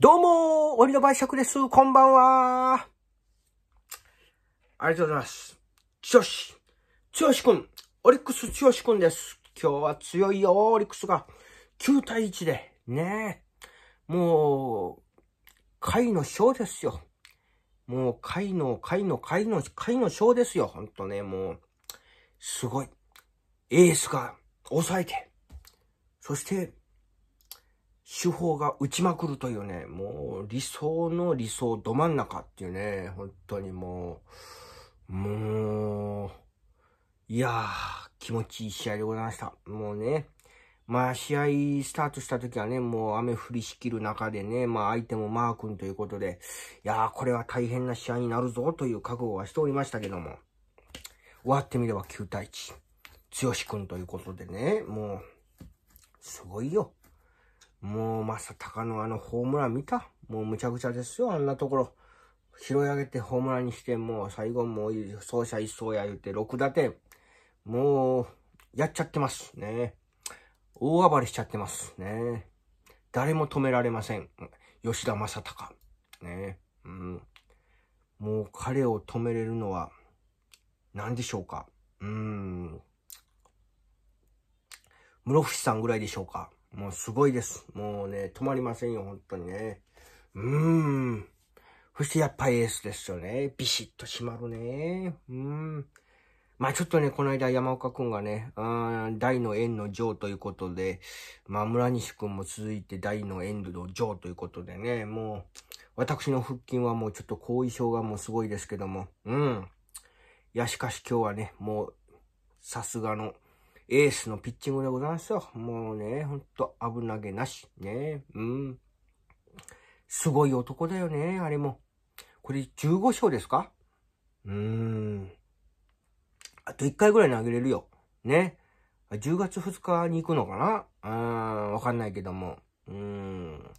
どうも割の晩酌です。こんばんは。ありがとうございます。つよし。つよしくん。オリックスつよしくんです。今日は強いよ、オリックスが。9対1で、ねえ。もう、回の章ですよ。もう、回の、回の、回の、回の章ですよ。ほんとね、もう、すごい。エースが抑えて、そして、手法が打ちまくるというね、もう理想の理想ど真ん中っていうね、本当にもう、もう、いやー、気持ちいい試合でございました。もうね、まあ試合スタートした時はね、もう雨降りしきる中でね、まあ相手もマー君ということで、いやー、これは大変な試合になるぞという覚悟はしておりましたけども、終わってみれば9対1。剛君ということでね、もう、すごいよ。もう、まさたかのあのホームラン見たもうむちゃくちゃですよ、あんなところ。拾い上げてホームランにして、もう最後もう走者一走や言うて6打点。もう、やっちゃってますね。大暴れしちゃってますね。誰も止められません。吉田正尚。ね。うん。もう彼を止めれるのは何でしょうか。うん。室伏さんぐらいでしょうか。もうすごいです。もうね、止まりませんよ、本当にね。うーん。そしてやっぱりエースですよね。ビシッと締まるね。うん。まあちょっとね、この間山岡くんがね、大の縁の上ということで、まあ村西くんも続いて大の縁の上ということでね、もう、私の腹筋はもうちょっと後遺症がもうすごいですけども、うん。いや、しかし今日はね、もう、さすがのエースのピッチングでございますよ。もうね、ほんと危なげなし。ね。うん。すごい男だよね、あれも。これ15勝ですかうーん。あと1回ぐらい投げれるよ。ね。10月2日に行くのかなうーん、わかんないけども。うーん。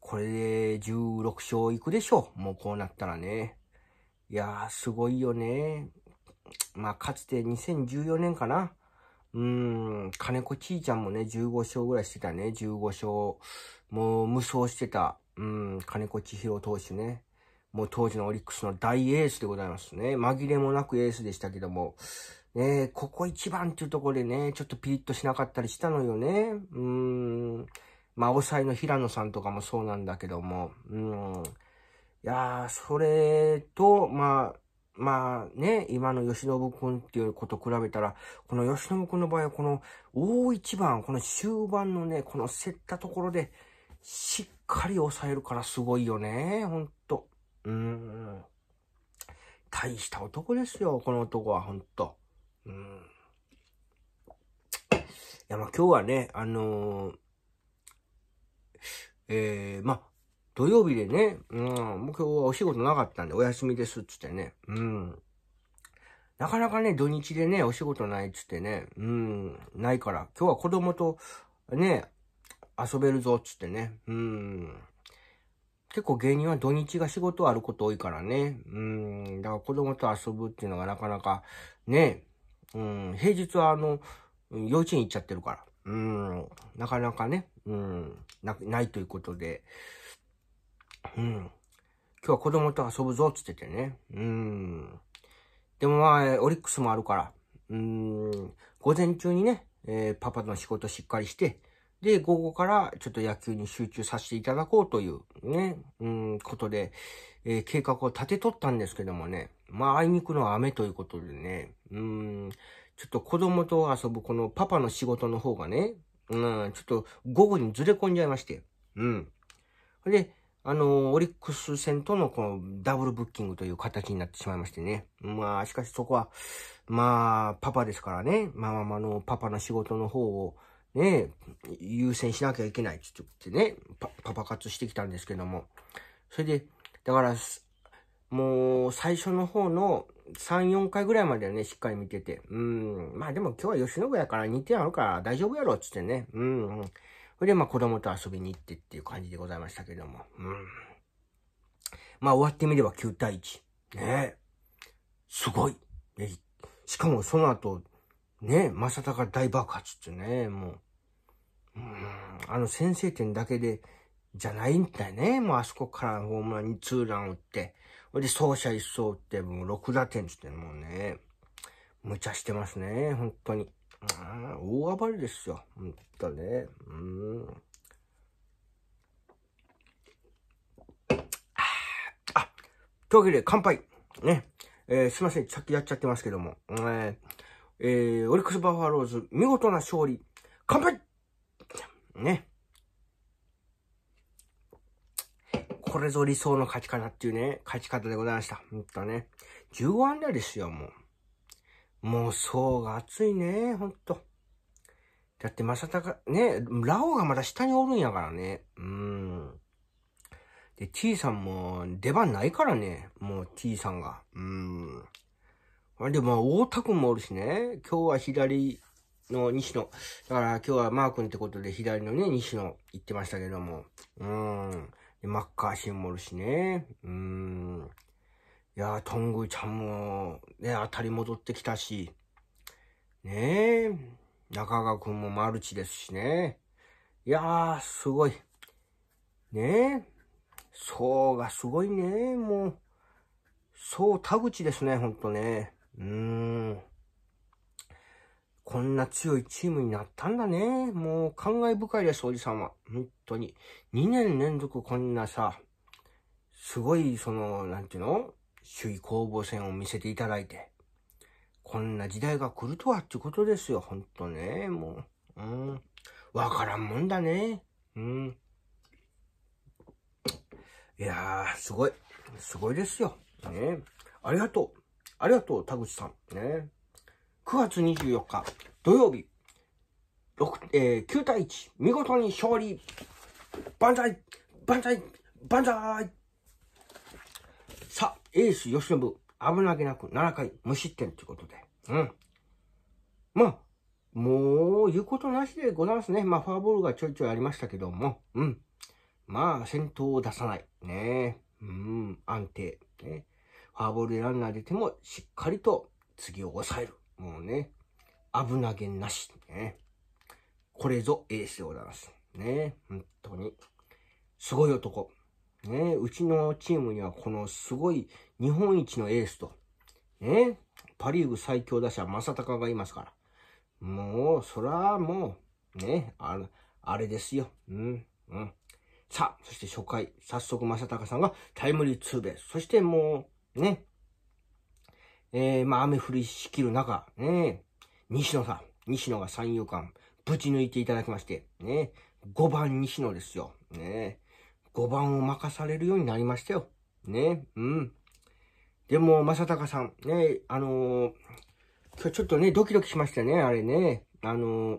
これで16勝いくでしょう。もうこうなったらね。いやー、すごいよね。まあ、かつて2014年かな。うーん、金子ちいちゃんもね、15勝ぐらいしてたね。15勝。もう無双してた。うん、金子千尋投手ね。もう当時のオリックスの大エースでございますね。紛れもなくエースでしたけども。ねここ一番っていうところでね、ちょっとピリッとしなかったりしたのよね。うん。まあ、抑えの平野さんとかもそうなんだけども。うん。いやー、それと、まあ、まあね、今の吉信くんっていうこと比べたら、この吉信くんの場合はこの大一番、この終盤のね、この競ったところで、しっかり抑えるからすごいよね、ほんと。うん。大した男ですよ、この男は、ほんと。うん。いや、まあ今日はね、あのー、えー、まあ、土曜日でね、うん、もう今日はお仕事なかったんでお休みですっつってね、うん。なかなかね、土日でね、お仕事ないっつってね、うん、ないから、今日は子供とね、遊べるぞっつってね、うん。結構芸人は土日が仕事あること多いからね、うん、だから子供と遊ぶっていうのがなかなか、ね、うん、平日はあの、幼稚園行っちゃってるから、うん、なかなかね、うん、なないということで、うん。今日は子供と遊ぶぞ、つっててね。うん。でもまあ、オリックスもあるから、うん、午前中にね、えー、パパの仕事しっかりして、で、午後からちょっと野球に集中させていただこうというね、うん、ことで、えー、計画を立てとったんですけどもね、まあ、あいにくの雨ということでね、うん、ちょっと子供と遊ぶこのパパの仕事の方がね、うん、ちょっと午後にずれ込んじゃいまして、うん。で、あの、オリックス戦とのこのダブルブッキングという形になってしまいましてね。まあ、しかしそこは、まあ、パパですからね。まあまあまあの、パパの仕事の方を、ね、優先しなきゃいけないって言ってね、パパパ活してきたんですけども。それで、だから、もう最初の方の3、4回ぐらいまではね、しっかり見てて、うん、まあでも今日は吉野家やから2点あるから大丈夫やろっつってね、うん、それで、まあ、子供と遊びに行ってっていう感じでございましたけども。うん。まあ、終わってみれば9対1。ねすごい。しかも、その後、ねまさたが大爆発ってね、もう。うん、あの先制点だけで、じゃないんだよね。もうあそこからホームランにツーラン打って、ほいで走者一掃って、もう6打点つってもうね。無茶してますね、本当に。大暴れですよ、本当ね。うん。あ、というわけで乾杯ね。えー、すいません、さっきやっちゃってますけども。えー、えー、オリックスバファローズ、見事な勝利。乾杯ね。これぞ理想の勝ち方っていうね、勝ち方でございました。ほんとね。15アンダーですよ、もう。もう層が厚いね、ほんと。だって、まさたか、ね、ラオがまだ下におるんやからね。うん。で、T さんも出番ないからね、もう T さんが。うん。で、まあ、大田くんもおるしね、今日は左の西野。だから今日はマー君ってことで左のね、西野行ってましたけども。うん。で、マッカーシンもおるしね。うん。いやー、トングちゃんも、ね、当たり戻ってきたし、ねえ、中川くんもマルチですしね。いやー、すごい。ねえ、そうがすごいね、もう。そう田口ですね、ほんとね。うーん。こんな強いチームになったんだね。もう感慨深いです、おじさんは。本当に。2年連続こんなさ、すごい、その、なんていうの首位攻防戦を見せていただいて、こんな時代が来るとはってことですよ、ほんとね、もう。うん。わからんもんだね。うん。いやー、すごい。すごいですよ。ね。ありがとう。ありがとう、田口さん。ね。9月24日、土曜日、えー、9対1、見事に勝利。万歳万歳万歳エース吉信、危なげなく7回無失点ということで。うん。まあ、もう言うことなしでございますね。まあ、フォアボールがちょいちょいありましたけども、うん。まあ、先頭を出さない。ねうん、安定。ね。フォアボールでランナー出ても、しっかりと次を抑える。もうね、危なげなし。ね。これぞエースでございます。ね本当に。すごい男。ね、うちのチームにはこのすごい日本一のエースと、ね、パリーグ最強打者正隆がいますから。もう、そらもう、ね、あれ、あれですよ。うん、うん。さあ、そして初回、早速正隆さんがタイムリーツーベース。そしてもう、ね、えー、まあ雨降りしきる中、ね、西野さん、西野が三遊間、ぶち抜いていただきまして、ね、5番西野ですよ。ね、5番を任されるようになりましたよ。ね、うん。でも、正隆さん、ね、あのー、今日ちょっとね、ドキドキしましたね、あれね。あのー、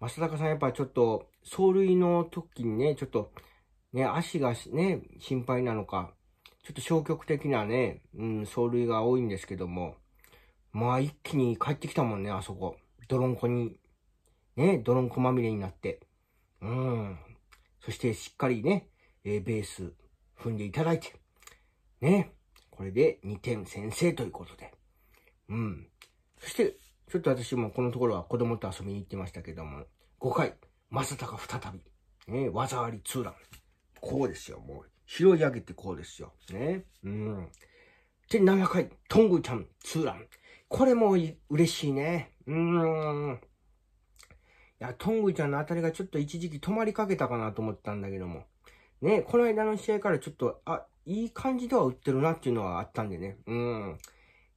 正隆さんやっぱちょっと、走塁の時にね、ちょっと、ね、足がね、心配なのか、ちょっと消極的なね、うん、走塁が多いんですけども、まあ一気に帰ってきたもんね、あそこ。泥んこに、ね、泥んこまみれになって。うん。そしてしっかりね、えー、ベース踏んでいただいて、ね、これで2点先生ということで。うん。そして、ちょっと私もこのところは子供と遊びに行ってましたけども、5回、正隆再び、ね、技ありツーラン。こうですよ、もう。拾い上げてこうですよ。ね。うん。で、7回、トングちゃん、ツーラン。これも嬉しいね。うーん。いや、トングちゃんのあたりがちょっと一時期止まりかけたかなと思ったんだけども。ね、この間の試合からちょっと、あ、いい感じでは打ってるなっていうのはあったんでね。うん。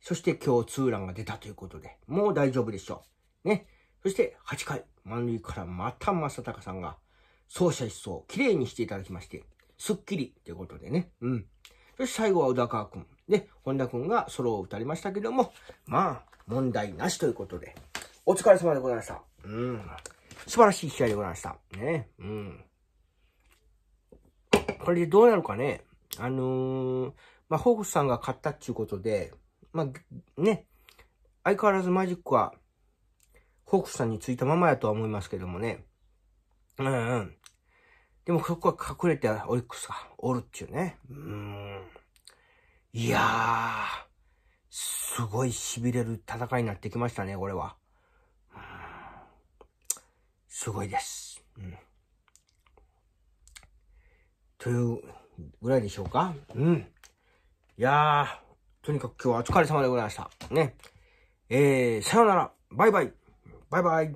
そして今日ツーランが出たということで、もう大丈夫でしょう。ね。そして8回、満塁からまた正隆さんが、走者一掃、綺麗にしていただきまして、すっきりということでね。うん。そして最後は宇田川くん。で、本田くんがソロを打たれましたけども、まあ、問題なしということで、お疲れ様でございました。うん。素晴らしい試合でございました。ね。うん。これでどうなるかね。あのー、まあ、ホークスさんが勝ったっていうことで、まあ、ね、相変わらずマジックは、ホークスさんについたままやとは思いますけどもね。うんうん。でもそこは隠れてオリックスがおるっていうね。うん。いやー、すごい痺れる戦いになってきましたね、これは。すごいです。うんというぐらいでしょうか。うん。いやー、とにかく今日はお疲れ様でございました。ね。えー、さよなら。バイバイ。バイバイ。